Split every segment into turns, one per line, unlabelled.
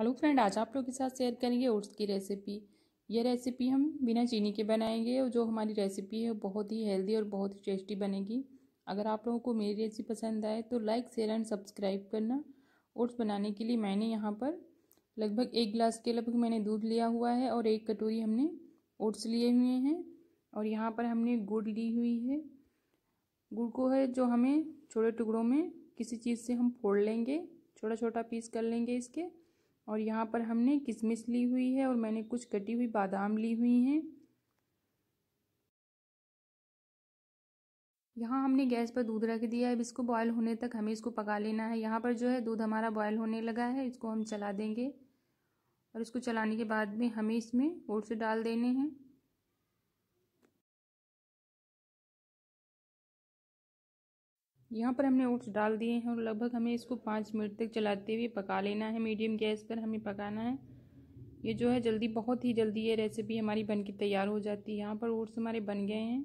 hello friend आज आप लोग के साथ शेयर करेंगे ओट्स की रेसिपी ये रेसिपी हम बिना चीनी के बनाएंगे और जो हमारी रेसिपी है बहुत ही हेल्दी और बहुत ही टेस्टी बनेगी अगर आप लोगों को मेरी रेसिपी पसंद आए तो लाइक शेयर एंड सब्सक्राइब करना ओट्स बनाने के लिए मैंने यहाँ पर लगभग एक गिलास के लगभग मैंने दूध लिया हुआ है और एक कटोरी हमने ओट्स लिए हुए हैं और यहाँ पर हमने गुड़ ली हुई है गुड़ को है जो हमें छोटे टुकड़ों में किसी चीज़ से हम फोड़ लेंगे छोटा छोटा पीस कर लेंगे इसके और यहाँ पर हमने किशमिश ली हुई है और मैंने कुछ कटी हुई बादाम ली हुई हैं यहाँ हमने गैस पर दूध रख दिया है अब इसको बॉयल होने तक हमें इसको पका लेना है यहाँ पर जो है दूध हमारा बॉयल होने लगा है इसको हम चला देंगे और इसको चलाने के बाद में हमें इसमें ओट्स डाल देने हैं यहाँ पर हमने ओट्स डाल दिए हैं और लगभग हमें इसको पाँच मिनट तक चलाते हुए पका लेना है मीडियम गैस पर हमें पकाना है ये जो है जल्दी बहुत ही जल्दी ये रेसिपी हमारी बन के तैयार हो जाती है यहाँ पर ओट्स हमारे बन गए हैं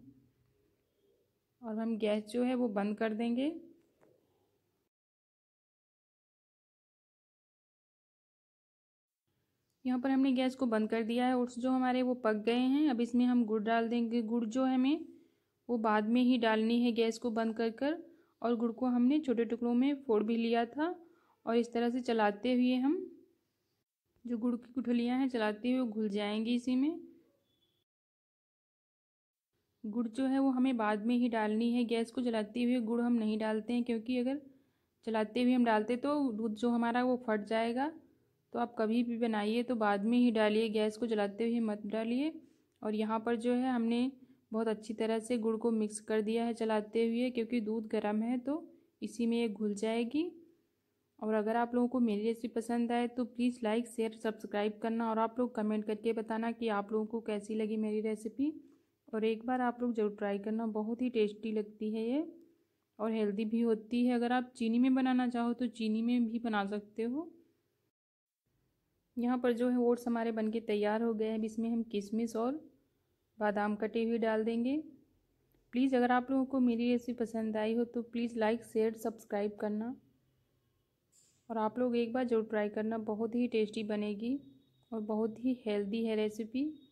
और हम गैस जो है वो बंद कर देंगे यहाँ पर हमने गैस को बंद कर दिया है ओट्स जो हमारे वो पक गए हैं अब इसमें हम गुड़ डाल देंगे गुड़ जो है हमें वो बाद में ही डालनी है गैस को बंद कर कर और गुड़ को हमने छोटे टुकड़ों में फोड़ भी लिया था और इस तरह से चलाते हुए हम जो गुड़ की गुठलियाँ हैं चलाते हुए घुल जाएंगी इसी में गुड़ जो है वो हमें बाद में ही डालनी है गैस को जलाते हुए गुड़ हम नहीं डालते हैं क्योंकि अगर चलाते हुए हम डालते तो दूध जो हमारा वो फट जाएगा तो आप कभी भी बनाइए तो बाद में ही डालिए गैस को जलाते हुए मत डालिए और यहाँ पर जो है हमने बहुत अच्छी तरह से गुड़ को मिक्स कर दिया है चलाते हुए क्योंकि दूध गर्म है तो इसी में ये घुल जाएगी और अगर आप लोगों को मेरी रेसिपी पसंद आए तो प्लीज़ लाइक शेयर सब्सक्राइब करना और आप लोग कमेंट करके बताना कि आप लोगों को कैसी लगी मेरी रेसिपी और एक बार आप लोग जरूर ट्राई करना बहुत ही टेस्टी लगती है ये और हेल्दी भी होती है अगर आप चीनी में बनाना चाहो तो चीनी में भी बना सकते हो यहाँ पर जो है ओट्स हमारे बनके तैयार हो गए हैं इसमें हम किशमिश और बादाम कटी हुई डाल देंगे प्लीज़ अगर आप लोगों को मेरी रेसिपी पसंद आई हो तो प्लीज़ लाइक शेयर सब्सक्राइब करना और आप लोग एक बार ज़रूर ट्राई करना बहुत ही टेस्टी बनेगी और बहुत ही हेल्दी है रेसिपी